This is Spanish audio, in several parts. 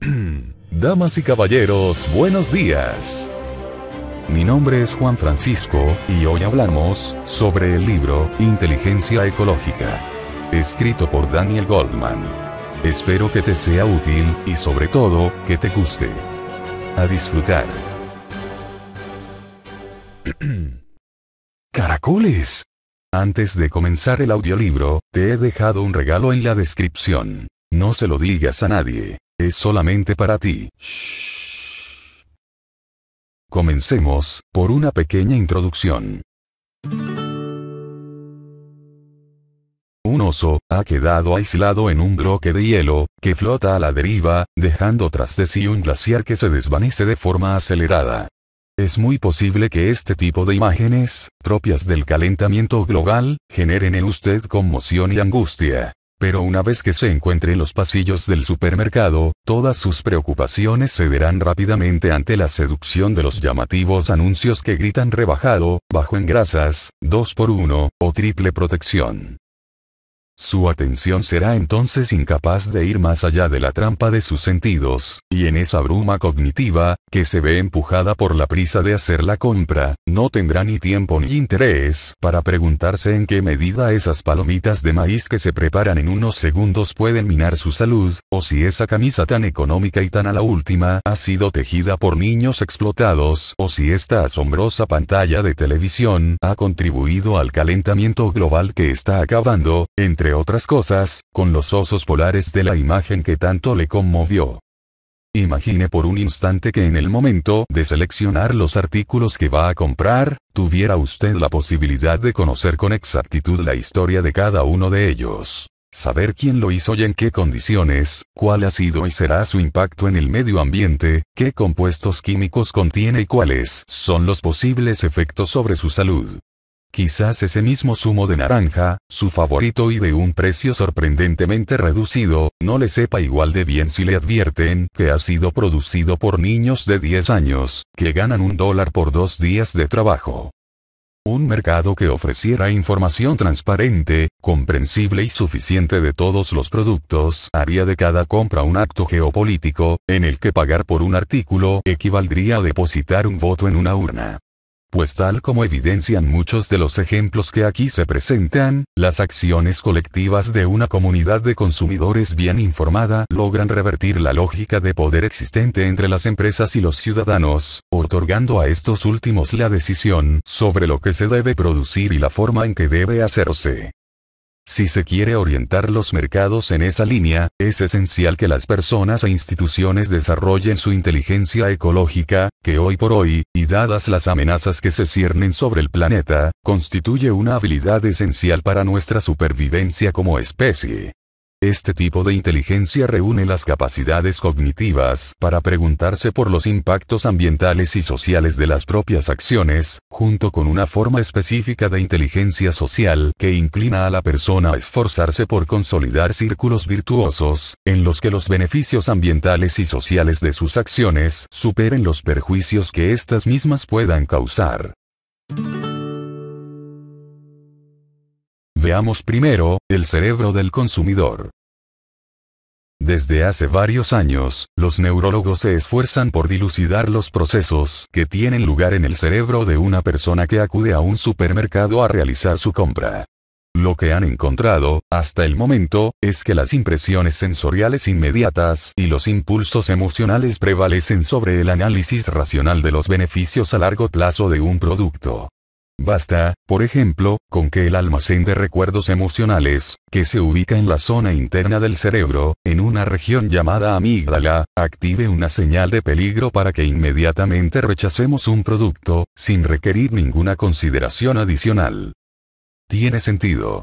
Damas y caballeros, buenos días. Mi nombre es Juan Francisco y hoy hablamos sobre el libro Inteligencia Ecológica, escrito por Daniel Goldman. Espero que te sea útil y sobre todo que te guste. A disfrutar. Caracoles. Antes de comenzar el audiolibro, te he dejado un regalo en la descripción. No se lo digas a nadie. Es solamente para ti. Comencemos, por una pequeña introducción. Un oso, ha quedado aislado en un bloque de hielo, que flota a la deriva, dejando tras de sí un glaciar que se desvanece de forma acelerada. Es muy posible que este tipo de imágenes, propias del calentamiento global, generen en usted conmoción y angustia. Pero una vez que se encuentre en los pasillos del supermercado, todas sus preocupaciones cederán rápidamente ante la seducción de los llamativos anuncios que gritan rebajado, bajo en grasas, 2x1, o triple protección. Su atención será entonces incapaz de ir más allá de la trampa de sus sentidos, y en esa bruma cognitiva, que se ve empujada por la prisa de hacer la compra, no tendrá ni tiempo ni interés para preguntarse en qué medida esas palomitas de maíz que se preparan en unos segundos pueden minar su salud, o si esa camisa tan económica y tan a la última ha sido tejida por niños explotados, o si esta asombrosa pantalla de televisión ha contribuido al calentamiento global que está acabando, entre otras cosas, con los osos polares de la imagen que tanto le conmovió. Imagine por un instante que en el momento de seleccionar los artículos que va a comprar, tuviera usted la posibilidad de conocer con exactitud la historia de cada uno de ellos. Saber quién lo hizo y en qué condiciones, cuál ha sido y será su impacto en el medio ambiente, qué compuestos químicos contiene y cuáles son los posibles efectos sobre su salud. Quizás ese mismo zumo de naranja, su favorito y de un precio sorprendentemente reducido, no le sepa igual de bien si le advierten que ha sido producido por niños de 10 años, que ganan un dólar por dos días de trabajo. Un mercado que ofreciera información transparente, comprensible y suficiente de todos los productos haría de cada compra un acto geopolítico, en el que pagar por un artículo equivaldría a depositar un voto en una urna. Pues tal como evidencian muchos de los ejemplos que aquí se presentan, las acciones colectivas de una comunidad de consumidores bien informada logran revertir la lógica de poder existente entre las empresas y los ciudadanos, otorgando a estos últimos la decisión sobre lo que se debe producir y la forma en que debe hacerse. Si se quiere orientar los mercados en esa línea, es esencial que las personas e instituciones desarrollen su inteligencia ecológica, que hoy por hoy, y dadas las amenazas que se ciernen sobre el planeta, constituye una habilidad esencial para nuestra supervivencia como especie. Este tipo de inteligencia reúne las capacidades cognitivas para preguntarse por los impactos ambientales y sociales de las propias acciones, junto con una forma específica de inteligencia social que inclina a la persona a esforzarse por consolidar círculos virtuosos, en los que los beneficios ambientales y sociales de sus acciones superen los perjuicios que estas mismas puedan causar. Veamos primero, el cerebro del consumidor. Desde hace varios años, los neurólogos se esfuerzan por dilucidar los procesos que tienen lugar en el cerebro de una persona que acude a un supermercado a realizar su compra. Lo que han encontrado, hasta el momento, es que las impresiones sensoriales inmediatas y los impulsos emocionales prevalecen sobre el análisis racional de los beneficios a largo plazo de un producto. Basta, por ejemplo, con que el almacén de recuerdos emocionales, que se ubica en la zona interna del cerebro, en una región llamada amígdala, active una señal de peligro para que inmediatamente rechacemos un producto, sin requerir ninguna consideración adicional. Tiene sentido.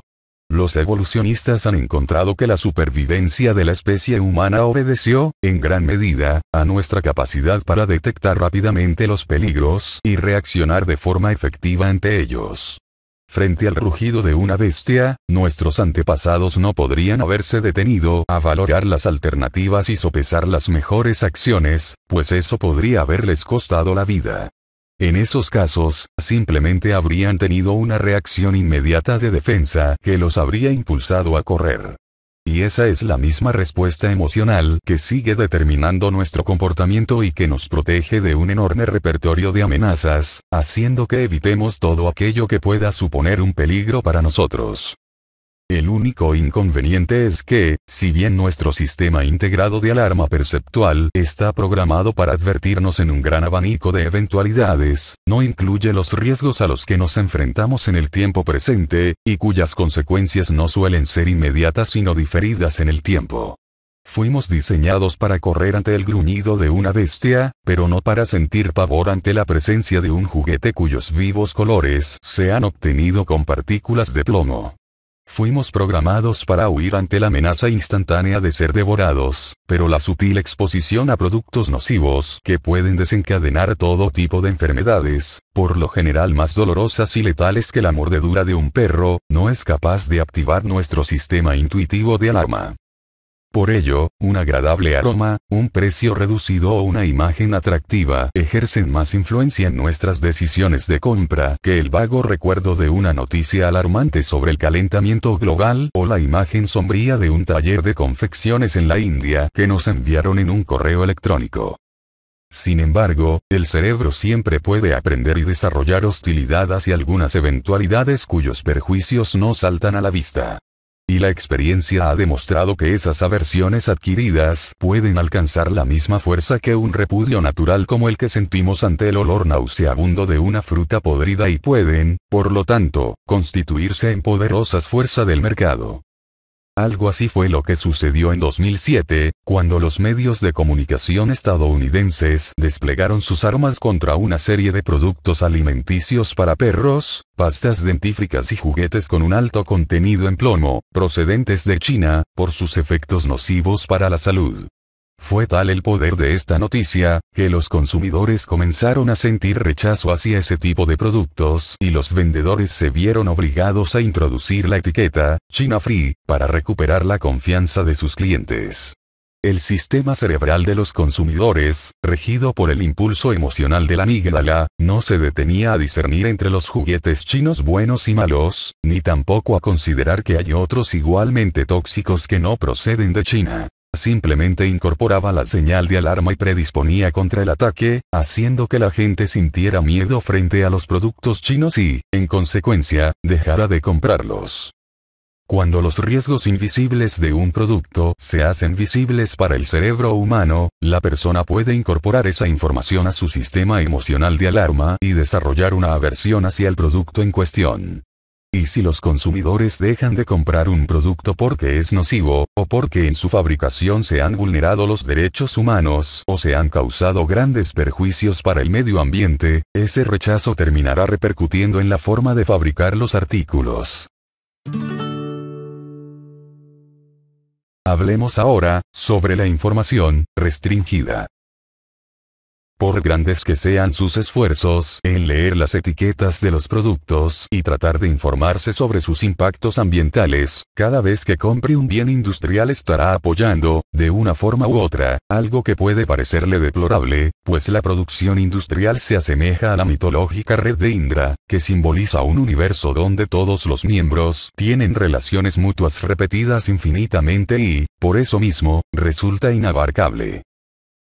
Los evolucionistas han encontrado que la supervivencia de la especie humana obedeció, en gran medida, a nuestra capacidad para detectar rápidamente los peligros y reaccionar de forma efectiva ante ellos. Frente al rugido de una bestia, nuestros antepasados no podrían haberse detenido a valorar las alternativas y sopesar las mejores acciones, pues eso podría haberles costado la vida. En esos casos, simplemente habrían tenido una reacción inmediata de defensa que los habría impulsado a correr. Y esa es la misma respuesta emocional que sigue determinando nuestro comportamiento y que nos protege de un enorme repertorio de amenazas, haciendo que evitemos todo aquello que pueda suponer un peligro para nosotros. El único inconveniente es que, si bien nuestro sistema integrado de alarma perceptual está programado para advertirnos en un gran abanico de eventualidades, no incluye los riesgos a los que nos enfrentamos en el tiempo presente, y cuyas consecuencias no suelen ser inmediatas sino diferidas en el tiempo. Fuimos diseñados para correr ante el gruñido de una bestia, pero no para sentir pavor ante la presencia de un juguete cuyos vivos colores se han obtenido con partículas de plomo. Fuimos programados para huir ante la amenaza instantánea de ser devorados, pero la sutil exposición a productos nocivos que pueden desencadenar todo tipo de enfermedades, por lo general más dolorosas y letales que la mordedura de un perro, no es capaz de activar nuestro sistema intuitivo de alarma. Por ello, un agradable aroma, un precio reducido o una imagen atractiva ejercen más influencia en nuestras decisiones de compra que el vago recuerdo de una noticia alarmante sobre el calentamiento global o la imagen sombría de un taller de confecciones en la India que nos enviaron en un correo electrónico. Sin embargo, el cerebro siempre puede aprender y desarrollar hostilidad hacia algunas eventualidades cuyos perjuicios no saltan a la vista. Y la experiencia ha demostrado que esas aversiones adquiridas pueden alcanzar la misma fuerza que un repudio natural como el que sentimos ante el olor nauseabundo de una fruta podrida y pueden, por lo tanto, constituirse en poderosas fuerzas del mercado. Algo así fue lo que sucedió en 2007, cuando los medios de comunicación estadounidenses desplegaron sus armas contra una serie de productos alimenticios para perros, pastas dentífricas y juguetes con un alto contenido en plomo, procedentes de China, por sus efectos nocivos para la salud. Fue tal el poder de esta noticia, que los consumidores comenzaron a sentir rechazo hacia ese tipo de productos y los vendedores se vieron obligados a introducir la etiqueta, China Free, para recuperar la confianza de sus clientes. El sistema cerebral de los consumidores, regido por el impulso emocional de la amígdala, no se detenía a discernir entre los juguetes chinos buenos y malos, ni tampoco a considerar que hay otros igualmente tóxicos que no proceden de China. Simplemente incorporaba la señal de alarma y predisponía contra el ataque, haciendo que la gente sintiera miedo frente a los productos chinos y, en consecuencia, dejara de comprarlos. Cuando los riesgos invisibles de un producto se hacen visibles para el cerebro humano, la persona puede incorporar esa información a su sistema emocional de alarma y desarrollar una aversión hacia el producto en cuestión. Y si los consumidores dejan de comprar un producto porque es nocivo, o porque en su fabricación se han vulnerado los derechos humanos o se han causado grandes perjuicios para el medio ambiente, ese rechazo terminará repercutiendo en la forma de fabricar los artículos. Hablemos ahora, sobre la información, restringida. Por grandes que sean sus esfuerzos en leer las etiquetas de los productos y tratar de informarse sobre sus impactos ambientales, cada vez que compre un bien industrial estará apoyando, de una forma u otra, algo que puede parecerle deplorable, pues la producción industrial se asemeja a la mitológica red de Indra, que simboliza un universo donde todos los miembros tienen relaciones mutuas repetidas infinitamente y, por eso mismo, resulta inabarcable.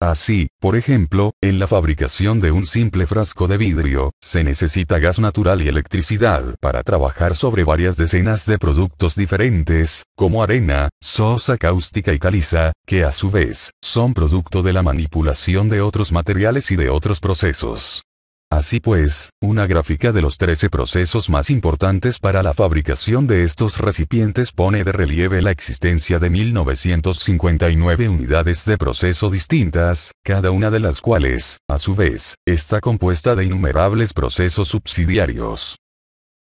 Así, por ejemplo, en la fabricación de un simple frasco de vidrio, se necesita gas natural y electricidad para trabajar sobre varias decenas de productos diferentes, como arena, sosa cáustica y caliza, que a su vez, son producto de la manipulación de otros materiales y de otros procesos. Así pues, una gráfica de los 13 procesos más importantes para la fabricación de estos recipientes pone de relieve la existencia de 1959 unidades de proceso distintas, cada una de las cuales, a su vez, está compuesta de innumerables procesos subsidiarios.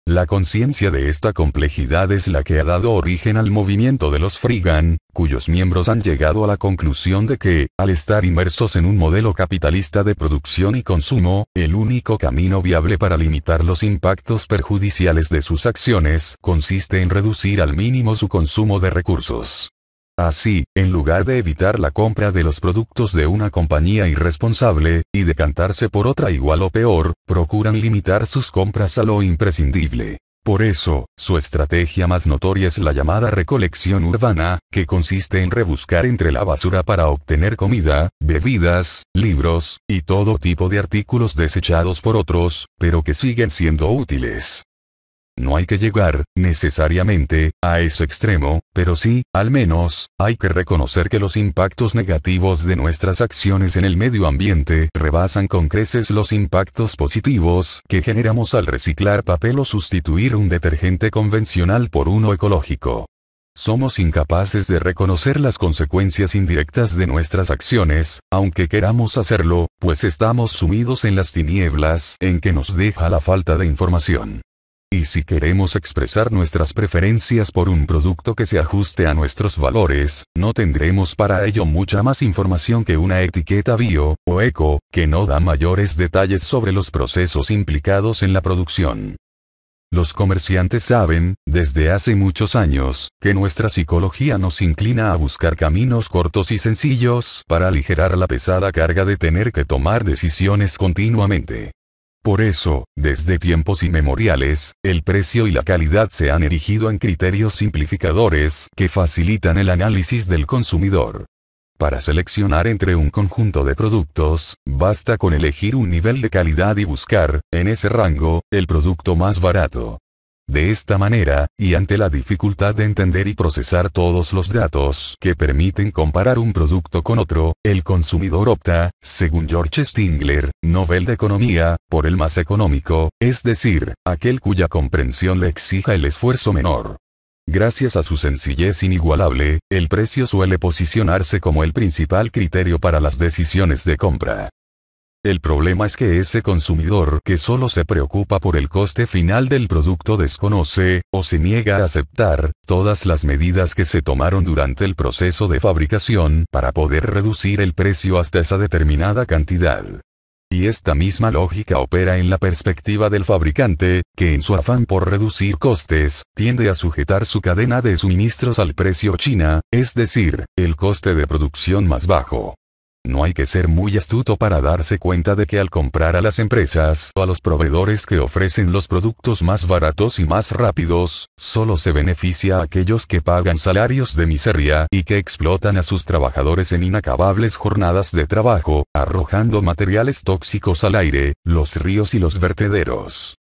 La conciencia de esta complejidad es la que ha dado origen al movimiento de los freegan, cuyos miembros han llegado a la conclusión de que, al estar inmersos en un modelo capitalista de producción y consumo, el único camino viable para limitar los impactos perjudiciales de sus acciones consiste en reducir al mínimo su consumo de recursos. Así, en lugar de evitar la compra de los productos de una compañía irresponsable, y decantarse por otra igual o peor, procuran limitar sus compras a lo imprescindible. Por eso, su estrategia más notoria es la llamada recolección urbana, que consiste en rebuscar entre la basura para obtener comida, bebidas, libros, y todo tipo de artículos desechados por otros, pero que siguen siendo útiles. No hay que llegar, necesariamente, a ese extremo, pero sí, al menos, hay que reconocer que los impactos negativos de nuestras acciones en el medio ambiente rebasan con creces los impactos positivos que generamos al reciclar papel o sustituir un detergente convencional por uno ecológico. Somos incapaces de reconocer las consecuencias indirectas de nuestras acciones, aunque queramos hacerlo, pues estamos sumidos en las tinieblas en que nos deja la falta de información y si queremos expresar nuestras preferencias por un producto que se ajuste a nuestros valores, no tendremos para ello mucha más información que una etiqueta bio, o eco, que no da mayores detalles sobre los procesos implicados en la producción. Los comerciantes saben, desde hace muchos años, que nuestra psicología nos inclina a buscar caminos cortos y sencillos para aligerar la pesada carga de tener que tomar decisiones continuamente. Por eso, desde tiempos inmemoriales, el precio y la calidad se han erigido en criterios simplificadores que facilitan el análisis del consumidor. Para seleccionar entre un conjunto de productos, basta con elegir un nivel de calidad y buscar, en ese rango, el producto más barato. De esta manera, y ante la dificultad de entender y procesar todos los datos que permiten comparar un producto con otro, el consumidor opta, según George Stingler, novel de economía, por el más económico, es decir, aquel cuya comprensión le exija el esfuerzo menor. Gracias a su sencillez inigualable, el precio suele posicionarse como el principal criterio para las decisiones de compra. El problema es que ese consumidor que solo se preocupa por el coste final del producto desconoce, o se niega a aceptar, todas las medidas que se tomaron durante el proceso de fabricación para poder reducir el precio hasta esa determinada cantidad. Y esta misma lógica opera en la perspectiva del fabricante, que en su afán por reducir costes, tiende a sujetar su cadena de suministros al precio China, es decir, el coste de producción más bajo. No hay que ser muy astuto para darse cuenta de que al comprar a las empresas o a los proveedores que ofrecen los productos más baratos y más rápidos, solo se beneficia a aquellos que pagan salarios de miseria y que explotan a sus trabajadores en inacabables jornadas de trabajo, arrojando materiales tóxicos al aire, los ríos y los vertederos.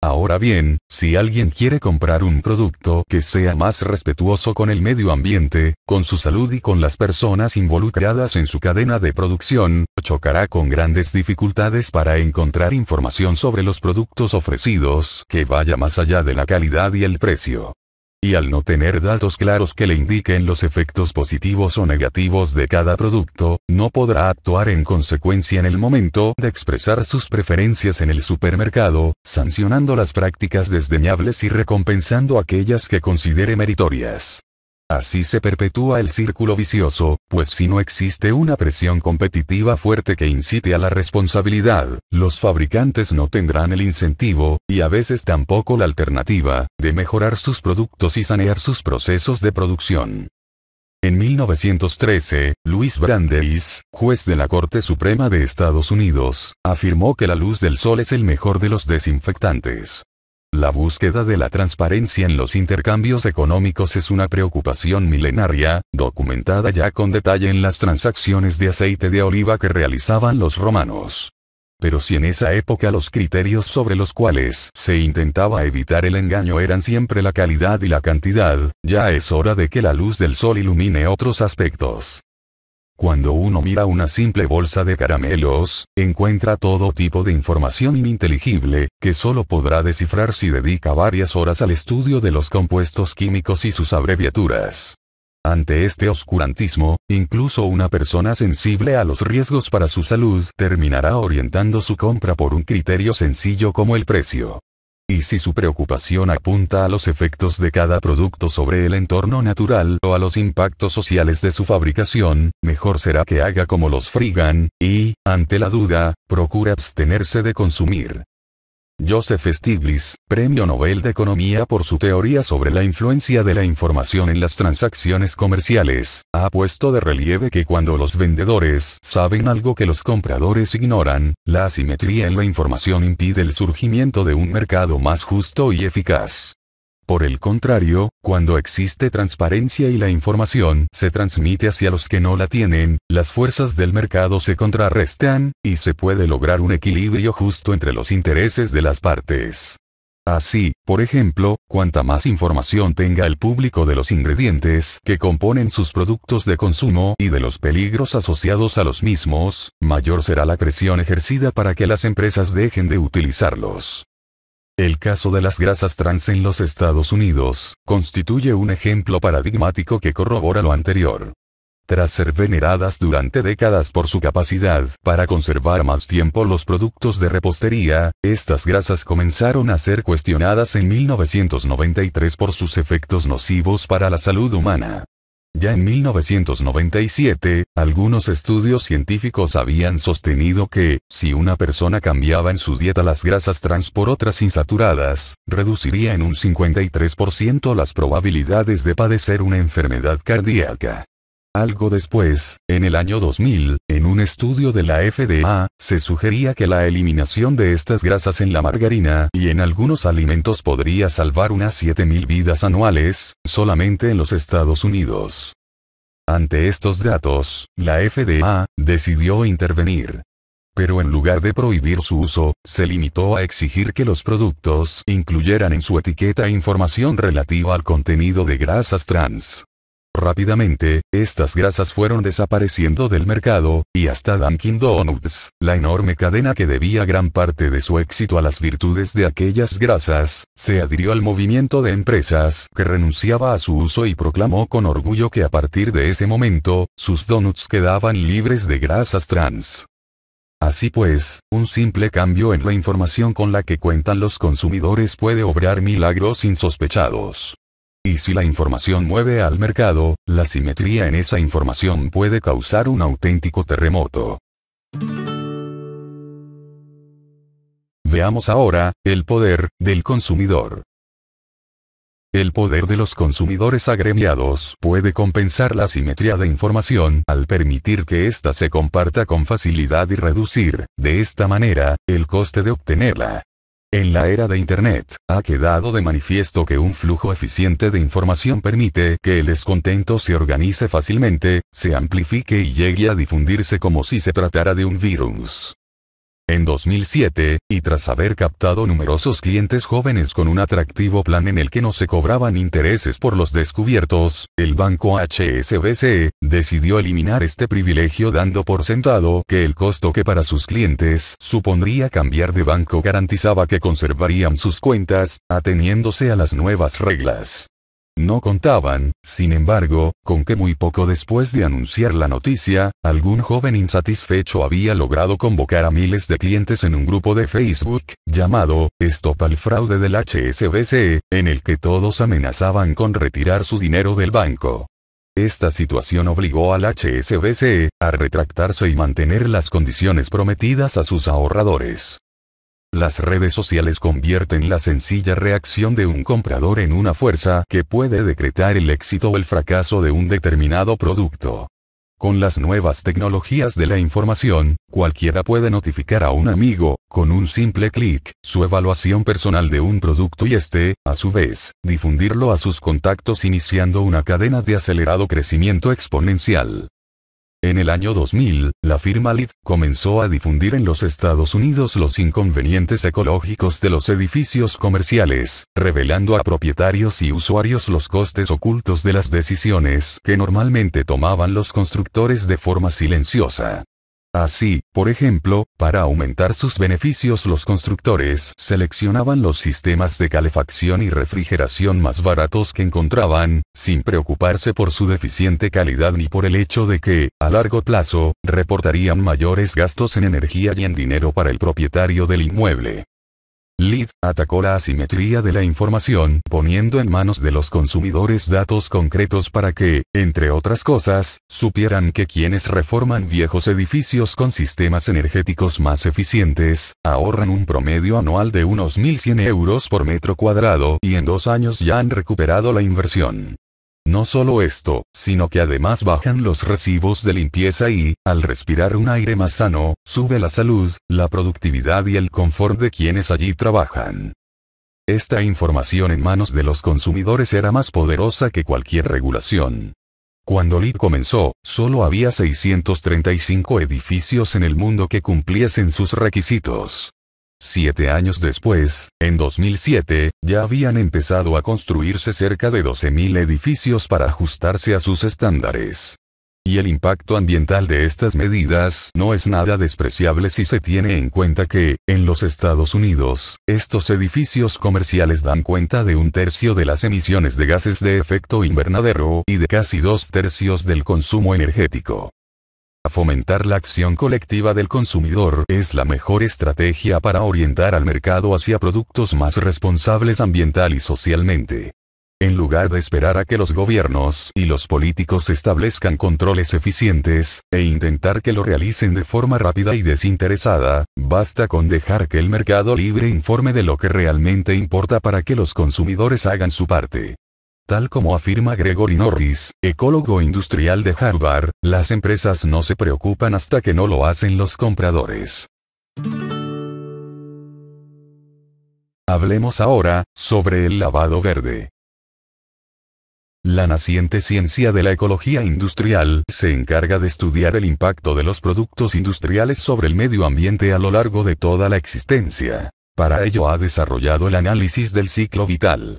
Ahora bien, si alguien quiere comprar un producto que sea más respetuoso con el medio ambiente, con su salud y con las personas involucradas en su cadena de producción, chocará con grandes dificultades para encontrar información sobre los productos ofrecidos que vaya más allá de la calidad y el precio y al no tener datos claros que le indiquen los efectos positivos o negativos de cada producto, no podrá actuar en consecuencia en el momento de expresar sus preferencias en el supermercado, sancionando las prácticas desdeñables y recompensando aquellas que considere meritorias. Así se perpetúa el círculo vicioso, pues si no existe una presión competitiva fuerte que incite a la responsabilidad, los fabricantes no tendrán el incentivo, y a veces tampoco la alternativa, de mejorar sus productos y sanear sus procesos de producción. En 1913, Luis Brandeis, juez de la Corte Suprema de Estados Unidos, afirmó que la luz del sol es el mejor de los desinfectantes. La búsqueda de la transparencia en los intercambios económicos es una preocupación milenaria, documentada ya con detalle en las transacciones de aceite de oliva que realizaban los romanos. Pero si en esa época los criterios sobre los cuales se intentaba evitar el engaño eran siempre la calidad y la cantidad, ya es hora de que la luz del sol ilumine otros aspectos. Cuando uno mira una simple bolsa de caramelos, encuentra todo tipo de información ininteligible, que solo podrá descifrar si dedica varias horas al estudio de los compuestos químicos y sus abreviaturas. Ante este oscurantismo, incluso una persona sensible a los riesgos para su salud terminará orientando su compra por un criterio sencillo como el precio y si su preocupación apunta a los efectos de cada producto sobre el entorno natural o a los impactos sociales de su fabricación, mejor será que haga como los Frigan, y, ante la duda, procure abstenerse de consumir. Joseph Stiglitz, Premio Nobel de Economía por su teoría sobre la influencia de la información en las transacciones comerciales, ha puesto de relieve que cuando los vendedores saben algo que los compradores ignoran, la asimetría en la información impide el surgimiento de un mercado más justo y eficaz. Por el contrario, cuando existe transparencia y la información se transmite hacia los que no la tienen, las fuerzas del mercado se contrarrestan, y se puede lograr un equilibrio justo entre los intereses de las partes. Así, por ejemplo, cuanta más información tenga el público de los ingredientes que componen sus productos de consumo y de los peligros asociados a los mismos, mayor será la presión ejercida para que las empresas dejen de utilizarlos. El caso de las grasas trans en los Estados Unidos constituye un ejemplo paradigmático que corrobora lo anterior. Tras ser veneradas durante décadas por su capacidad para conservar más tiempo los productos de repostería, estas grasas comenzaron a ser cuestionadas en 1993 por sus efectos nocivos para la salud humana. Ya en 1997, algunos estudios científicos habían sostenido que, si una persona cambiaba en su dieta las grasas trans por otras insaturadas, reduciría en un 53% las probabilidades de padecer una enfermedad cardíaca. Algo después, en el año 2000, en un estudio de la FDA, se sugería que la eliminación de estas grasas en la margarina y en algunos alimentos podría salvar unas 7.000 vidas anuales, solamente en los Estados Unidos. Ante estos datos, la FDA decidió intervenir pero en lugar de prohibir su uso, se limitó a exigir que los productos incluyeran en su etiqueta información relativa al contenido de grasas trans. Rápidamente, estas grasas fueron desapareciendo del mercado, y hasta Dunkin' Donuts, la enorme cadena que debía gran parte de su éxito a las virtudes de aquellas grasas, se adhirió al movimiento de empresas que renunciaba a su uso y proclamó con orgullo que a partir de ese momento, sus donuts quedaban libres de grasas trans. Así pues, un simple cambio en la información con la que cuentan los consumidores puede obrar milagros insospechados. Y si la información mueve al mercado, la simetría en esa información puede causar un auténtico terremoto. Veamos ahora, el poder, del consumidor. El poder de los consumidores agremiados puede compensar la simetría de información al permitir que ésta se comparta con facilidad y reducir, de esta manera, el coste de obtenerla. En la era de Internet, ha quedado de manifiesto que un flujo eficiente de información permite que el descontento se organice fácilmente, se amplifique y llegue a difundirse como si se tratara de un virus. En 2007, y tras haber captado numerosos clientes jóvenes con un atractivo plan en el que no se cobraban intereses por los descubiertos, el banco HSBC decidió eliminar este privilegio dando por sentado que el costo que para sus clientes supondría cambiar de banco garantizaba que conservarían sus cuentas, ateniéndose a las nuevas reglas. No contaban, sin embargo, con que muy poco después de anunciar la noticia, algún joven insatisfecho había logrado convocar a miles de clientes en un grupo de Facebook, llamado, Stop al fraude del HSBC, en el que todos amenazaban con retirar su dinero del banco. Esta situación obligó al HSBC a retractarse y mantener las condiciones prometidas a sus ahorradores. Las redes sociales convierten la sencilla reacción de un comprador en una fuerza que puede decretar el éxito o el fracaso de un determinado producto. Con las nuevas tecnologías de la información, cualquiera puede notificar a un amigo, con un simple clic, su evaluación personal de un producto y este, a su vez, difundirlo a sus contactos iniciando una cadena de acelerado crecimiento exponencial. En el año 2000, la firma LID comenzó a difundir en los Estados Unidos los inconvenientes ecológicos de los edificios comerciales, revelando a propietarios y usuarios los costes ocultos de las decisiones que normalmente tomaban los constructores de forma silenciosa. Así, por ejemplo, para aumentar sus beneficios los constructores seleccionaban los sistemas de calefacción y refrigeración más baratos que encontraban, sin preocuparse por su deficiente calidad ni por el hecho de que, a largo plazo, reportarían mayores gastos en energía y en dinero para el propietario del inmueble. Lid, atacó la asimetría de la información poniendo en manos de los consumidores datos concretos para que, entre otras cosas, supieran que quienes reforman viejos edificios con sistemas energéticos más eficientes, ahorran un promedio anual de unos 1.100 euros por metro cuadrado y en dos años ya han recuperado la inversión. No solo esto, sino que además bajan los recibos de limpieza y, al respirar un aire más sano, sube la salud, la productividad y el confort de quienes allí trabajan. Esta información en manos de los consumidores era más poderosa que cualquier regulación. Cuando LID comenzó, solo había 635 edificios en el mundo que cumpliesen sus requisitos. Siete años después, en 2007, ya habían empezado a construirse cerca de 12.000 edificios para ajustarse a sus estándares. Y el impacto ambiental de estas medidas no es nada despreciable si se tiene en cuenta que, en los Estados Unidos, estos edificios comerciales dan cuenta de un tercio de las emisiones de gases de efecto invernadero y de casi dos tercios del consumo energético. Fomentar la acción colectiva del consumidor es la mejor estrategia para orientar al mercado hacia productos más responsables ambiental y socialmente. En lugar de esperar a que los gobiernos y los políticos establezcan controles eficientes, e intentar que lo realicen de forma rápida y desinteresada, basta con dejar que el mercado libre informe de lo que realmente importa para que los consumidores hagan su parte. Tal como afirma Gregory Norris, ecólogo industrial de Harvard, las empresas no se preocupan hasta que no lo hacen los compradores. Hablemos ahora, sobre el lavado verde. La naciente ciencia de la ecología industrial se encarga de estudiar el impacto de los productos industriales sobre el medio ambiente a lo largo de toda la existencia. Para ello ha desarrollado el análisis del ciclo vital,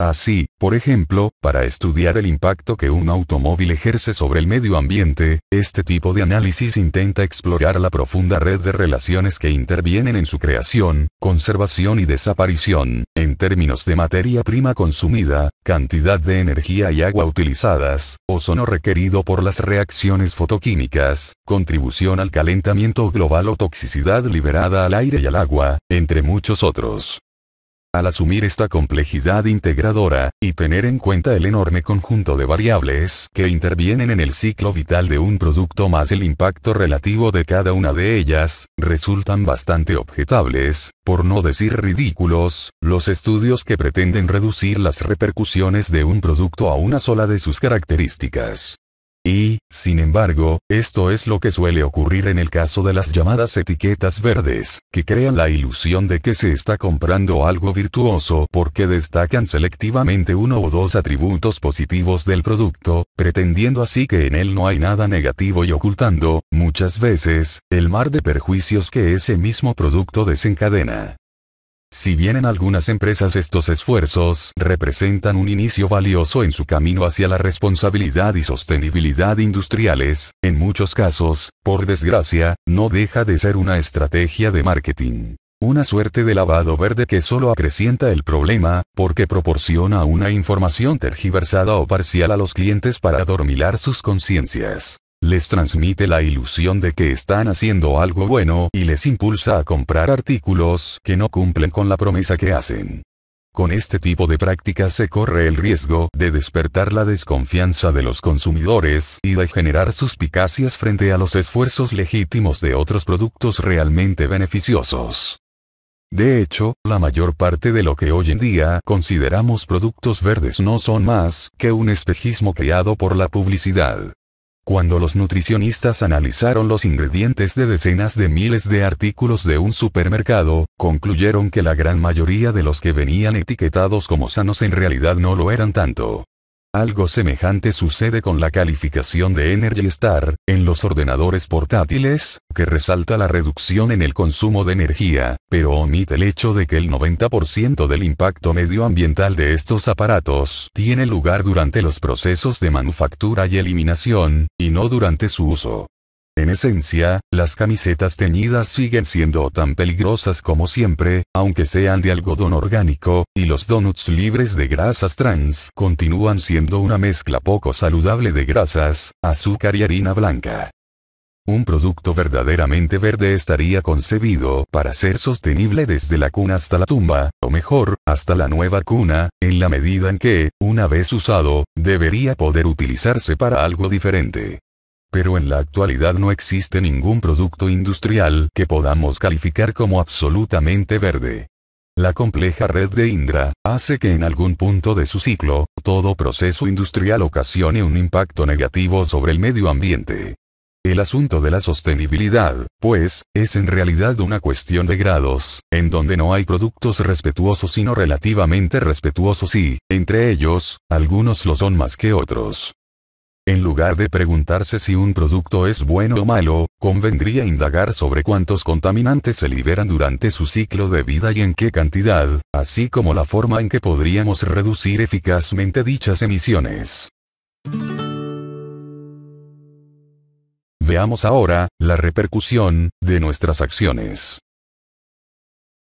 Así, por ejemplo, para estudiar el impacto que un automóvil ejerce sobre el medio ambiente, este tipo de análisis intenta explorar la profunda red de relaciones que intervienen en su creación, conservación y desaparición, en términos de materia prima consumida, cantidad de energía y agua utilizadas, ozono requerido por las reacciones fotoquímicas, contribución al calentamiento global o toxicidad liberada al aire y al agua, entre muchos otros. Al asumir esta complejidad integradora, y tener en cuenta el enorme conjunto de variables que intervienen en el ciclo vital de un producto más el impacto relativo de cada una de ellas, resultan bastante objetables, por no decir ridículos, los estudios que pretenden reducir las repercusiones de un producto a una sola de sus características. Y, sin embargo, esto es lo que suele ocurrir en el caso de las llamadas etiquetas verdes, que crean la ilusión de que se está comprando algo virtuoso porque destacan selectivamente uno o dos atributos positivos del producto, pretendiendo así que en él no hay nada negativo y ocultando, muchas veces, el mar de perjuicios que ese mismo producto desencadena. Si bien en algunas empresas estos esfuerzos representan un inicio valioso en su camino hacia la responsabilidad y sostenibilidad industriales, en muchos casos, por desgracia, no deja de ser una estrategia de marketing. Una suerte de lavado verde que solo acrecienta el problema, porque proporciona una información tergiversada o parcial a los clientes para adormilar sus conciencias les transmite la ilusión de que están haciendo algo bueno y les impulsa a comprar artículos que no cumplen con la promesa que hacen. Con este tipo de prácticas se corre el riesgo de despertar la desconfianza de los consumidores y de generar suspicacias frente a los esfuerzos legítimos de otros productos realmente beneficiosos. De hecho, la mayor parte de lo que hoy en día consideramos productos verdes no son más que un espejismo creado por la publicidad cuando los nutricionistas analizaron los ingredientes de decenas de miles de artículos de un supermercado, concluyeron que la gran mayoría de los que venían etiquetados como sanos en realidad no lo eran tanto. Algo semejante sucede con la calificación de Energy Star, en los ordenadores portátiles, que resalta la reducción en el consumo de energía, pero omite el hecho de que el 90% del impacto medioambiental de estos aparatos tiene lugar durante los procesos de manufactura y eliminación, y no durante su uso. En esencia, las camisetas teñidas siguen siendo tan peligrosas como siempre, aunque sean de algodón orgánico, y los donuts libres de grasas trans continúan siendo una mezcla poco saludable de grasas, azúcar y harina blanca. Un producto verdaderamente verde estaría concebido para ser sostenible desde la cuna hasta la tumba, o mejor, hasta la nueva cuna, en la medida en que, una vez usado, debería poder utilizarse para algo diferente. Pero en la actualidad no existe ningún producto industrial que podamos calificar como absolutamente verde. La compleja red de Indra, hace que en algún punto de su ciclo, todo proceso industrial ocasione un impacto negativo sobre el medio ambiente. El asunto de la sostenibilidad, pues, es en realidad una cuestión de grados, en donde no hay productos respetuosos sino relativamente respetuosos y, entre ellos, algunos lo son más que otros. En lugar de preguntarse si un producto es bueno o malo, convendría indagar sobre cuántos contaminantes se liberan durante su ciclo de vida y en qué cantidad, así como la forma en que podríamos reducir eficazmente dichas emisiones. Veamos ahora, la repercusión, de nuestras acciones.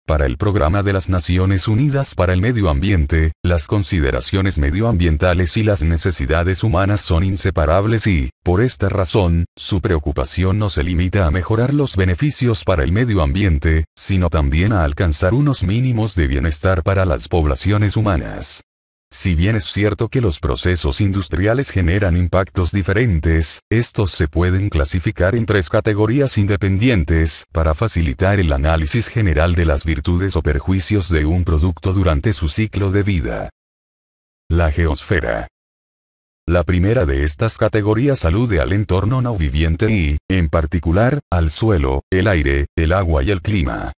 Para el Programa de las Naciones Unidas para el Medio Ambiente, las consideraciones medioambientales y las necesidades humanas son inseparables y, por esta razón, su preocupación no se limita a mejorar los beneficios para el medio ambiente, sino también a alcanzar unos mínimos de bienestar para las poblaciones humanas. Si bien es cierto que los procesos industriales generan impactos diferentes, estos se pueden clasificar en tres categorías independientes para facilitar el análisis general de las virtudes o perjuicios de un producto durante su ciclo de vida. La geosfera. La primera de estas categorías alude al entorno no viviente y, en particular, al suelo, el aire, el agua y el clima.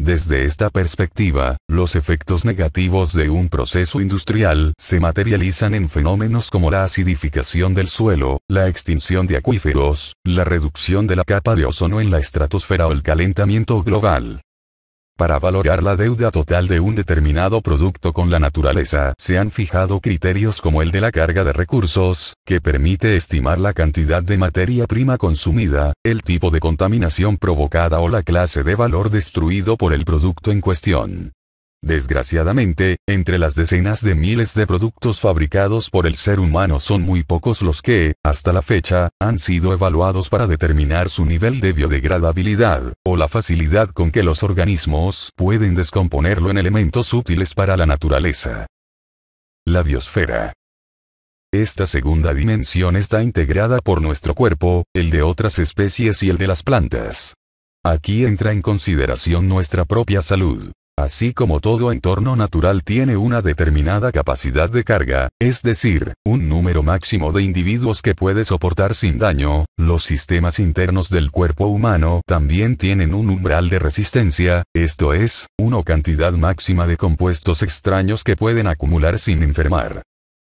Desde esta perspectiva, los efectos negativos de un proceso industrial se materializan en fenómenos como la acidificación del suelo, la extinción de acuíferos, la reducción de la capa de ozono en la estratosfera o el calentamiento global. Para valorar la deuda total de un determinado producto con la naturaleza, se han fijado criterios como el de la carga de recursos, que permite estimar la cantidad de materia prima consumida, el tipo de contaminación provocada o la clase de valor destruido por el producto en cuestión. Desgraciadamente, entre las decenas de miles de productos fabricados por el ser humano son muy pocos los que, hasta la fecha, han sido evaluados para determinar su nivel de biodegradabilidad, o la facilidad con que los organismos pueden descomponerlo en elementos útiles para la naturaleza. La biosfera. Esta segunda dimensión está integrada por nuestro cuerpo, el de otras especies y el de las plantas. Aquí entra en consideración nuestra propia salud. Así como todo entorno natural tiene una determinada capacidad de carga, es decir, un número máximo de individuos que puede soportar sin daño, los sistemas internos del cuerpo humano también tienen un umbral de resistencia, esto es, una cantidad máxima de compuestos extraños que pueden acumular sin enfermar.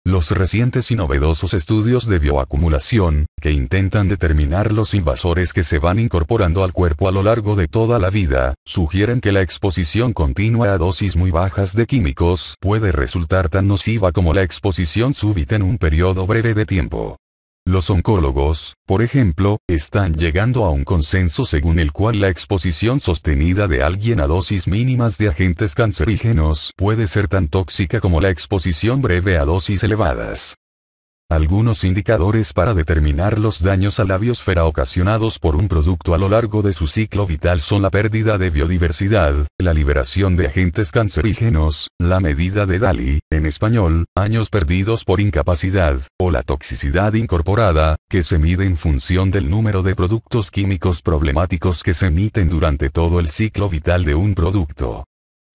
Los recientes y novedosos estudios de bioacumulación, que intentan determinar los invasores que se van incorporando al cuerpo a lo largo de toda la vida, sugieren que la exposición continua a dosis muy bajas de químicos puede resultar tan nociva como la exposición súbita en un periodo breve de tiempo. Los oncólogos, por ejemplo, están llegando a un consenso según el cual la exposición sostenida de alguien a dosis mínimas de agentes cancerígenos puede ser tan tóxica como la exposición breve a dosis elevadas. Algunos indicadores para determinar los daños a la biosfera ocasionados por un producto a lo largo de su ciclo vital son la pérdida de biodiversidad, la liberación de agentes cancerígenos, la medida de DALI, en español, años perdidos por incapacidad, o la toxicidad incorporada, que se mide en función del número de productos químicos problemáticos que se emiten durante todo el ciclo vital de un producto.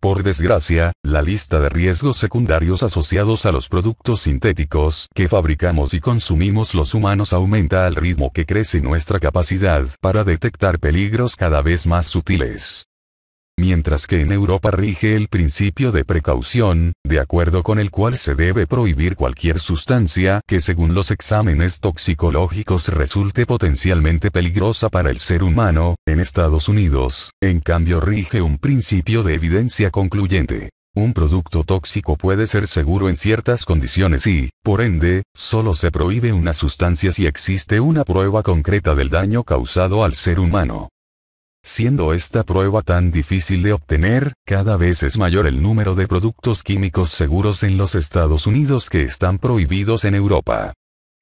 Por desgracia, la lista de riesgos secundarios asociados a los productos sintéticos que fabricamos y consumimos los humanos aumenta al ritmo que crece nuestra capacidad para detectar peligros cada vez más sutiles mientras que en Europa rige el principio de precaución, de acuerdo con el cual se debe prohibir cualquier sustancia que según los exámenes toxicológicos resulte potencialmente peligrosa para el ser humano, en Estados Unidos, en cambio rige un principio de evidencia concluyente. Un producto tóxico puede ser seguro en ciertas condiciones y, por ende, solo se prohíbe una sustancia si existe una prueba concreta del daño causado al ser humano. Siendo esta prueba tan difícil de obtener, cada vez es mayor el número de productos químicos seguros en los Estados Unidos que están prohibidos en Europa.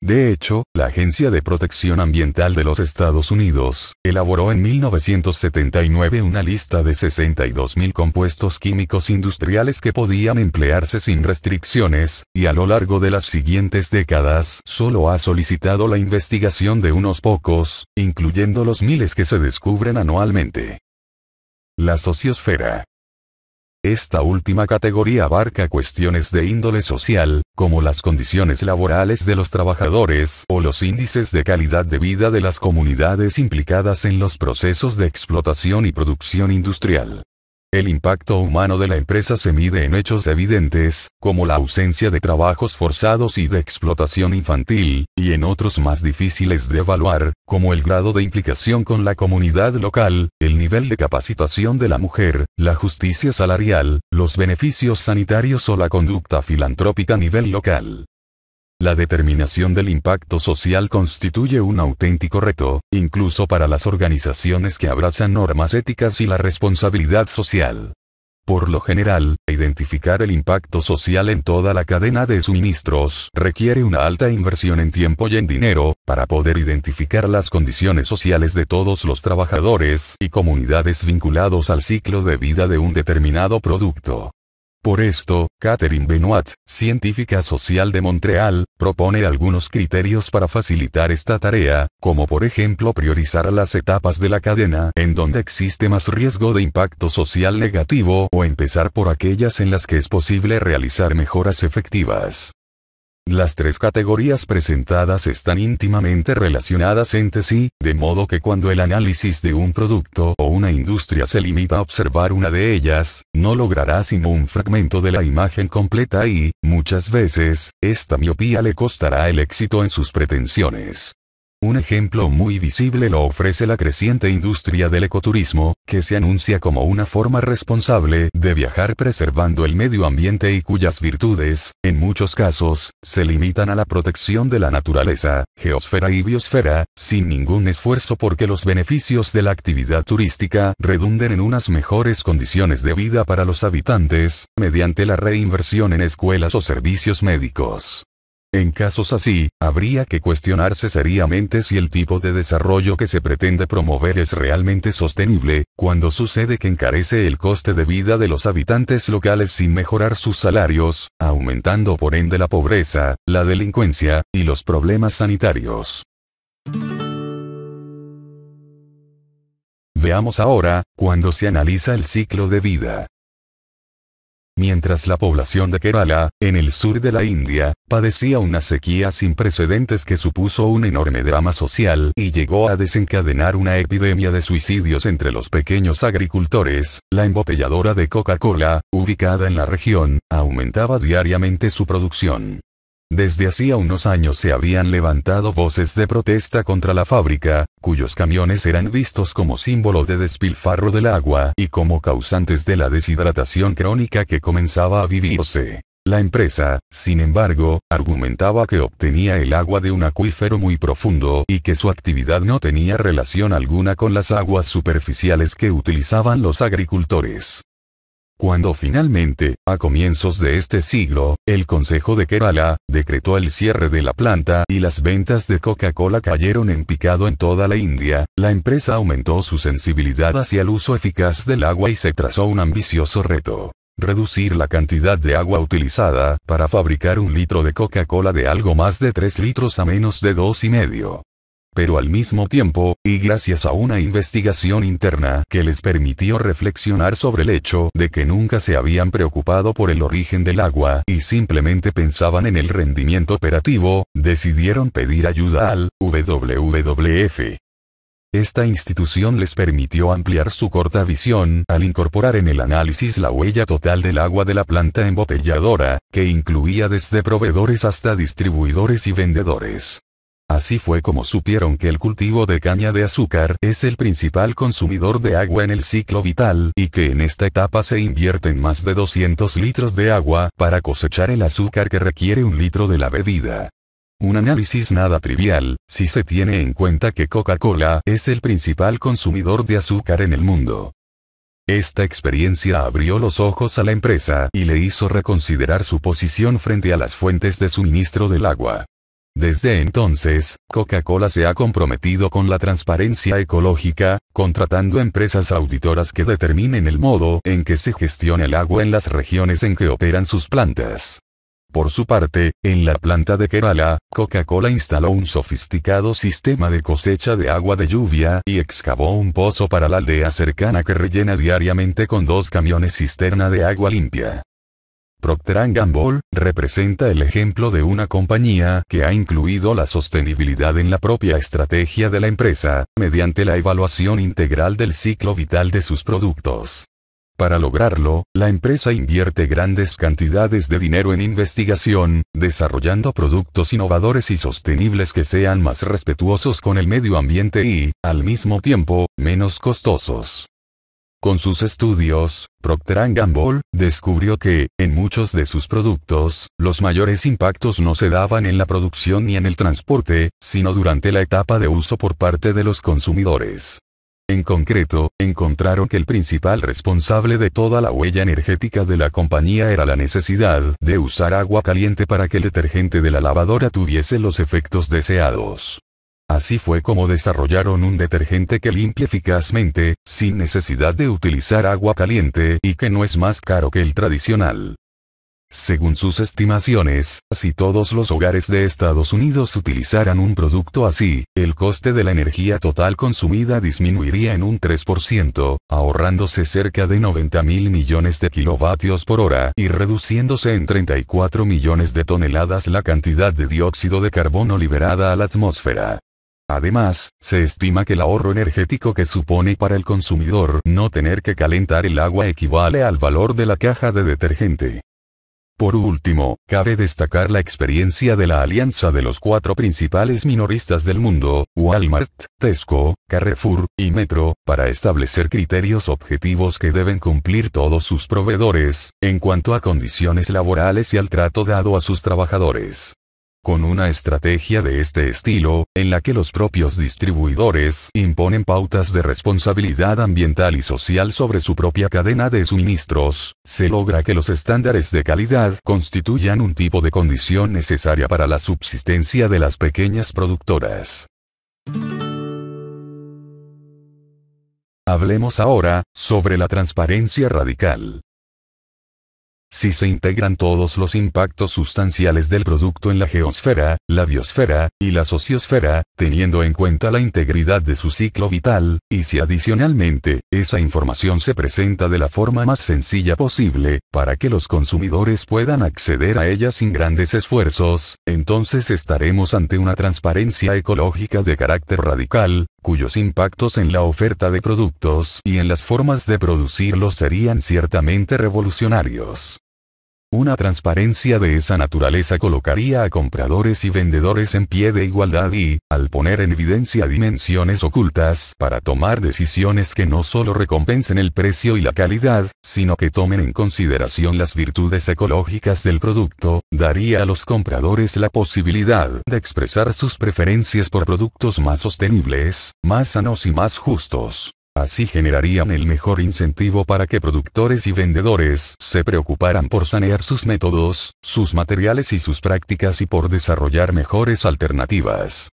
De hecho, la Agencia de Protección Ambiental de los Estados Unidos elaboró en 1979 una lista de 62.000 compuestos químicos industriales que podían emplearse sin restricciones, y a lo largo de las siguientes décadas solo ha solicitado la investigación de unos pocos, incluyendo los miles que se descubren anualmente. La sociosfera esta última categoría abarca cuestiones de índole social, como las condiciones laborales de los trabajadores o los índices de calidad de vida de las comunidades implicadas en los procesos de explotación y producción industrial. El impacto humano de la empresa se mide en hechos evidentes, como la ausencia de trabajos forzados y de explotación infantil, y en otros más difíciles de evaluar, como el grado de implicación con la comunidad local, el nivel de capacitación de la mujer, la justicia salarial, los beneficios sanitarios o la conducta filantrópica a nivel local. La determinación del impacto social constituye un auténtico reto, incluso para las organizaciones que abrazan normas éticas y la responsabilidad social. Por lo general, identificar el impacto social en toda la cadena de suministros requiere una alta inversión en tiempo y en dinero, para poder identificar las condiciones sociales de todos los trabajadores y comunidades vinculados al ciclo de vida de un determinado producto. Por esto, Catherine Benoit, científica social de Montreal, propone algunos criterios para facilitar esta tarea, como por ejemplo priorizar las etapas de la cadena en donde existe más riesgo de impacto social negativo o empezar por aquellas en las que es posible realizar mejoras efectivas. Las tres categorías presentadas están íntimamente relacionadas entre sí, de modo que cuando el análisis de un producto o una industria se limita a observar una de ellas, no logrará sino un fragmento de la imagen completa y, muchas veces, esta miopía le costará el éxito en sus pretensiones. Un ejemplo muy visible lo ofrece la creciente industria del ecoturismo, que se anuncia como una forma responsable de viajar preservando el medio ambiente y cuyas virtudes, en muchos casos, se limitan a la protección de la naturaleza, geosfera y biosfera, sin ningún esfuerzo porque los beneficios de la actividad turística redunden en unas mejores condiciones de vida para los habitantes, mediante la reinversión en escuelas o servicios médicos. En casos así, habría que cuestionarse seriamente si el tipo de desarrollo que se pretende promover es realmente sostenible, cuando sucede que encarece el coste de vida de los habitantes locales sin mejorar sus salarios, aumentando por ende la pobreza, la delincuencia, y los problemas sanitarios. Veamos ahora, cuando se analiza el ciclo de vida mientras la población de Kerala, en el sur de la India, padecía una sequía sin precedentes que supuso un enorme drama social y llegó a desencadenar una epidemia de suicidios entre los pequeños agricultores, la embotelladora de Coca-Cola, ubicada en la región, aumentaba diariamente su producción. Desde hacía unos años se habían levantado voces de protesta contra la fábrica, cuyos camiones eran vistos como símbolo de despilfarro del agua y como causantes de la deshidratación crónica que comenzaba a vivirse. La empresa, sin embargo, argumentaba que obtenía el agua de un acuífero muy profundo y que su actividad no tenía relación alguna con las aguas superficiales que utilizaban los agricultores. Cuando finalmente, a comienzos de este siglo, el Consejo de Kerala, decretó el cierre de la planta y las ventas de Coca-Cola cayeron en picado en toda la India, la empresa aumentó su sensibilidad hacia el uso eficaz del agua y se trazó un ambicioso reto. Reducir la cantidad de agua utilizada para fabricar un litro de Coca-Cola de algo más de 3 litros a menos de dos y medio pero al mismo tiempo, y gracias a una investigación interna que les permitió reflexionar sobre el hecho de que nunca se habían preocupado por el origen del agua y simplemente pensaban en el rendimiento operativo, decidieron pedir ayuda al WWF. Esta institución les permitió ampliar su corta visión al incorporar en el análisis la huella total del agua de la planta embotelladora, que incluía desde proveedores hasta distribuidores y vendedores. Así fue como supieron que el cultivo de caña de azúcar es el principal consumidor de agua en el ciclo vital y que en esta etapa se invierten más de 200 litros de agua para cosechar el azúcar que requiere un litro de la bebida. Un análisis nada trivial, si se tiene en cuenta que Coca-Cola es el principal consumidor de azúcar en el mundo. Esta experiencia abrió los ojos a la empresa y le hizo reconsiderar su posición frente a las fuentes de suministro del agua. Desde entonces, Coca-Cola se ha comprometido con la transparencia ecológica, contratando empresas auditoras que determinen el modo en que se gestiona el agua en las regiones en que operan sus plantas. Por su parte, en la planta de Kerala, Coca-Cola instaló un sofisticado sistema de cosecha de agua de lluvia y excavó un pozo para la aldea cercana que rellena diariamente con dos camiones cisterna de agua limpia. Procter ⁇ Gamble, representa el ejemplo de una compañía que ha incluido la sostenibilidad en la propia estrategia de la empresa, mediante la evaluación integral del ciclo vital de sus productos. Para lograrlo, la empresa invierte grandes cantidades de dinero en investigación, desarrollando productos innovadores y sostenibles que sean más respetuosos con el medio ambiente y, al mismo tiempo, menos costosos. Con sus estudios, Procter Gamble descubrió que, en muchos de sus productos, los mayores impactos no se daban en la producción ni en el transporte, sino durante la etapa de uso por parte de los consumidores. En concreto, encontraron que el principal responsable de toda la huella energética de la compañía era la necesidad de usar agua caliente para que el detergente de la lavadora tuviese los efectos deseados. Así fue como desarrollaron un detergente que limpia eficazmente, sin necesidad de utilizar agua caliente y que no es más caro que el tradicional. Según sus estimaciones, si todos los hogares de Estados Unidos utilizaran un producto así, el coste de la energía total consumida disminuiría en un 3%, ahorrándose cerca de 90 mil millones de kilovatios por hora y reduciéndose en 34 millones de toneladas la cantidad de dióxido de carbono liberada a la atmósfera. Además, se estima que el ahorro energético que supone para el consumidor no tener que calentar el agua equivale al valor de la caja de detergente. Por último, cabe destacar la experiencia de la alianza de los cuatro principales minoristas del mundo, Walmart, Tesco, Carrefour y Metro, para establecer criterios objetivos que deben cumplir todos sus proveedores, en cuanto a condiciones laborales y al trato dado a sus trabajadores. Con una estrategia de este estilo, en la que los propios distribuidores imponen pautas de responsabilidad ambiental y social sobre su propia cadena de suministros, se logra que los estándares de calidad constituyan un tipo de condición necesaria para la subsistencia de las pequeñas productoras. Hablemos ahora, sobre la transparencia radical. Si se integran todos los impactos sustanciales del producto en la geosfera, la biosfera, y la sociosfera, teniendo en cuenta la integridad de su ciclo vital, y si adicionalmente, esa información se presenta de la forma más sencilla posible, para que los consumidores puedan acceder a ella sin grandes esfuerzos, entonces estaremos ante una transparencia ecológica de carácter radical, cuyos impactos en la oferta de productos y en las formas de producirlos serían ciertamente revolucionarios. Una transparencia de esa naturaleza colocaría a compradores y vendedores en pie de igualdad y, al poner en evidencia dimensiones ocultas para tomar decisiones que no solo recompensen el precio y la calidad, sino que tomen en consideración las virtudes ecológicas del producto, daría a los compradores la posibilidad de expresar sus preferencias por productos más sostenibles, más sanos y más justos. Así generarían el mejor incentivo para que productores y vendedores se preocuparan por sanear sus métodos, sus materiales y sus prácticas y por desarrollar mejores alternativas.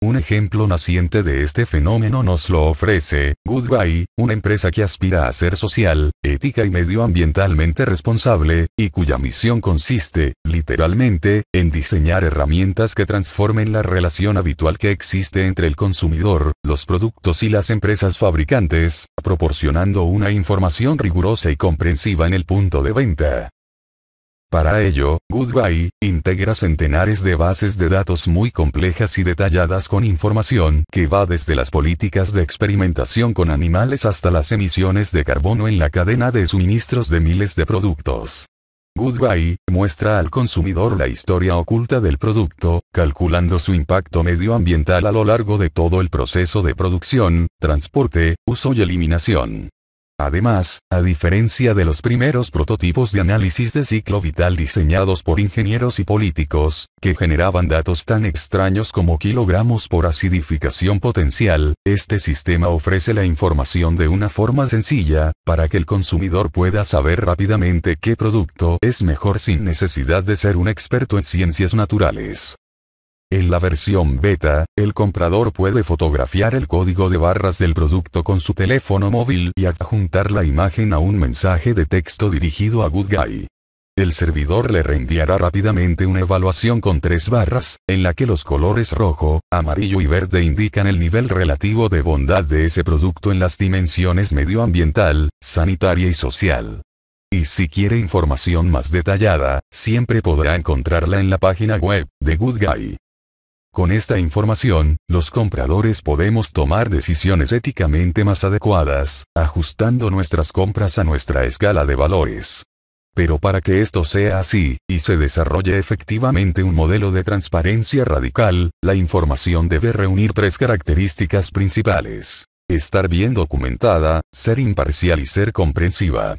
Un ejemplo naciente de este fenómeno nos lo ofrece Goodbye, una empresa que aspira a ser social, ética y medioambientalmente responsable, y cuya misión consiste, literalmente, en diseñar herramientas que transformen la relación habitual que existe entre el consumidor, los productos y las empresas fabricantes, proporcionando una información rigurosa y comprensiva en el punto de venta. Para ello, Goodbye integra centenares de bases de datos muy complejas y detalladas con información que va desde las políticas de experimentación con animales hasta las emisiones de carbono en la cadena de suministros de miles de productos. Goodbye muestra al consumidor la historia oculta del producto, calculando su impacto medioambiental a lo largo de todo el proceso de producción, transporte, uso y eliminación. Además, a diferencia de los primeros prototipos de análisis de ciclo vital diseñados por ingenieros y políticos, que generaban datos tan extraños como kilogramos por acidificación potencial, este sistema ofrece la información de una forma sencilla, para que el consumidor pueda saber rápidamente qué producto es mejor sin necesidad de ser un experto en ciencias naturales. En la versión beta, el comprador puede fotografiar el código de barras del producto con su teléfono móvil y adjuntar la imagen a un mensaje de texto dirigido a Good Guy. El servidor le reenviará rápidamente una evaluación con tres barras, en la que los colores rojo, amarillo y verde indican el nivel relativo de bondad de ese producto en las dimensiones medioambiental, sanitaria y social. Y si quiere información más detallada, siempre podrá encontrarla en la página web de Good Guy. Con esta información, los compradores podemos tomar decisiones éticamente más adecuadas, ajustando nuestras compras a nuestra escala de valores. Pero para que esto sea así, y se desarrolle efectivamente un modelo de transparencia radical, la información debe reunir tres características principales. Estar bien documentada, ser imparcial y ser comprensiva.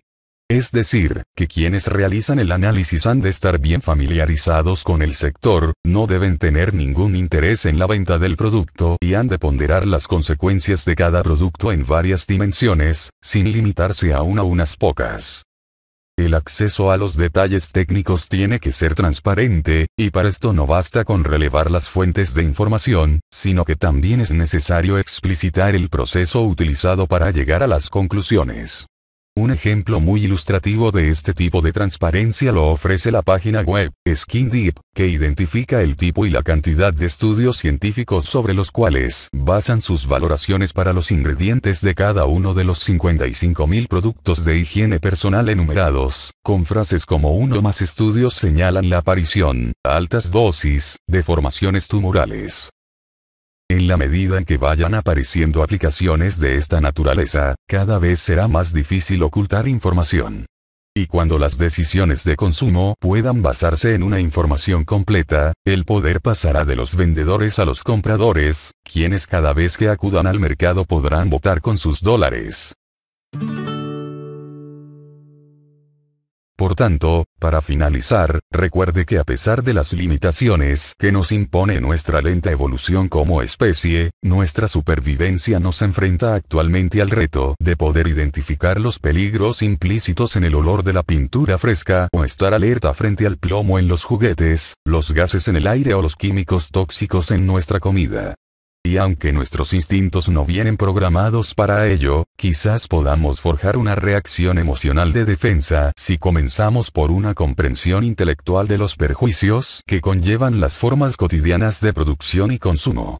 Es decir, que quienes realizan el análisis han de estar bien familiarizados con el sector, no deben tener ningún interés en la venta del producto y han de ponderar las consecuencias de cada producto en varias dimensiones, sin limitarse a una unas pocas. El acceso a los detalles técnicos tiene que ser transparente, y para esto no basta con relevar las fuentes de información, sino que también es necesario explicitar el proceso utilizado para llegar a las conclusiones. Un ejemplo muy ilustrativo de este tipo de transparencia lo ofrece la página web Skin Deep, que identifica el tipo y la cantidad de estudios científicos sobre los cuales basan sus valoraciones para los ingredientes de cada uno de los 55.000 productos de higiene personal enumerados, con frases como uno más estudios señalan la aparición, altas dosis, de formaciones tumorales. En la medida en que vayan apareciendo aplicaciones de esta naturaleza, cada vez será más difícil ocultar información. Y cuando las decisiones de consumo puedan basarse en una información completa, el poder pasará de los vendedores a los compradores, quienes cada vez que acudan al mercado podrán votar con sus dólares. Por tanto, para finalizar, recuerde que a pesar de las limitaciones que nos impone nuestra lenta evolución como especie, nuestra supervivencia nos enfrenta actualmente al reto de poder identificar los peligros implícitos en el olor de la pintura fresca o estar alerta frente al plomo en los juguetes, los gases en el aire o los químicos tóxicos en nuestra comida y aunque nuestros instintos no vienen programados para ello, quizás podamos forjar una reacción emocional de defensa si comenzamos por una comprensión intelectual de los perjuicios que conllevan las formas cotidianas de producción y consumo.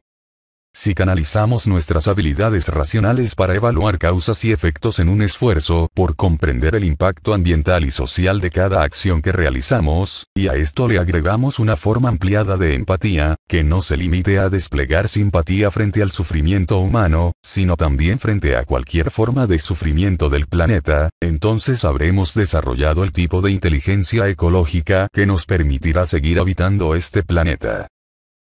Si canalizamos nuestras habilidades racionales para evaluar causas y efectos en un esfuerzo por comprender el impacto ambiental y social de cada acción que realizamos, y a esto le agregamos una forma ampliada de empatía, que no se limite a desplegar simpatía frente al sufrimiento humano, sino también frente a cualquier forma de sufrimiento del planeta, entonces habremos desarrollado el tipo de inteligencia ecológica que nos permitirá seguir habitando este planeta.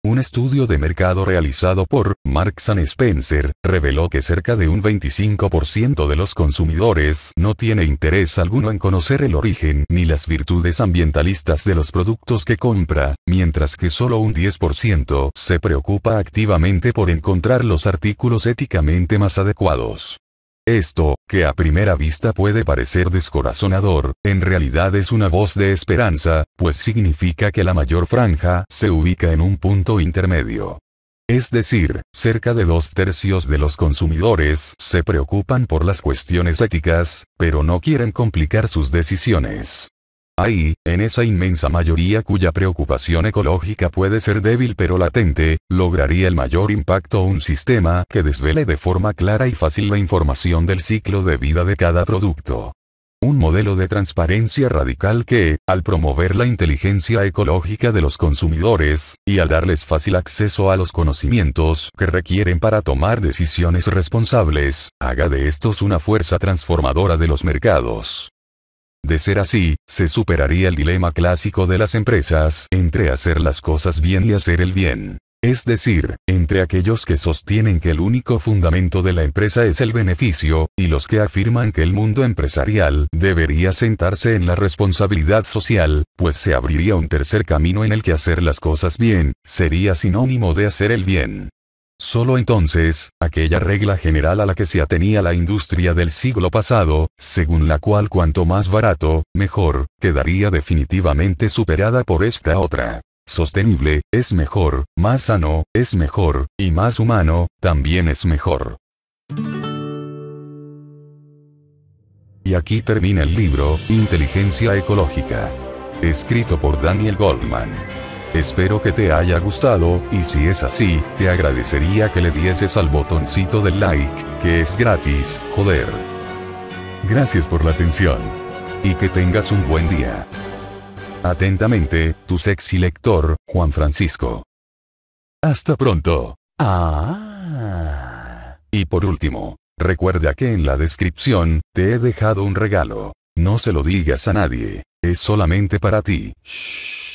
Un estudio de mercado realizado por Marks Spencer reveló que cerca de un 25% de los consumidores no tiene interés alguno en conocer el origen ni las virtudes ambientalistas de los productos que compra, mientras que solo un 10% se preocupa activamente por encontrar los artículos éticamente más adecuados. Esto, que a primera vista puede parecer descorazonador, en realidad es una voz de esperanza, pues significa que la mayor franja se ubica en un punto intermedio. Es decir, cerca de dos tercios de los consumidores se preocupan por las cuestiones éticas, pero no quieren complicar sus decisiones. Ahí, en esa inmensa mayoría cuya preocupación ecológica puede ser débil pero latente, lograría el mayor impacto un sistema que desvele de forma clara y fácil la información del ciclo de vida de cada producto. Un modelo de transparencia radical que, al promover la inteligencia ecológica de los consumidores, y al darles fácil acceso a los conocimientos que requieren para tomar decisiones responsables, haga de estos una fuerza transformadora de los mercados. De ser así, se superaría el dilema clásico de las empresas entre hacer las cosas bien y hacer el bien. Es decir, entre aquellos que sostienen que el único fundamento de la empresa es el beneficio, y los que afirman que el mundo empresarial debería sentarse en la responsabilidad social, pues se abriría un tercer camino en el que hacer las cosas bien, sería sinónimo de hacer el bien. Solo entonces, aquella regla general a la que se atenía la industria del siglo pasado, según la cual cuanto más barato, mejor, quedaría definitivamente superada por esta otra. Sostenible, es mejor, más sano, es mejor, y más humano, también es mejor. Y aquí termina el libro, Inteligencia Ecológica. Escrito por Daniel Goldman. Espero que te haya gustado, y si es así, te agradecería que le dieses al botoncito del like, que es gratis, joder. Gracias por la atención. Y que tengas un buen día. Atentamente, tu sexy lector, Juan Francisco. Hasta pronto. Ah. Y por último, recuerda que en la descripción, te he dejado un regalo. No se lo digas a nadie, es solamente para ti. Shh.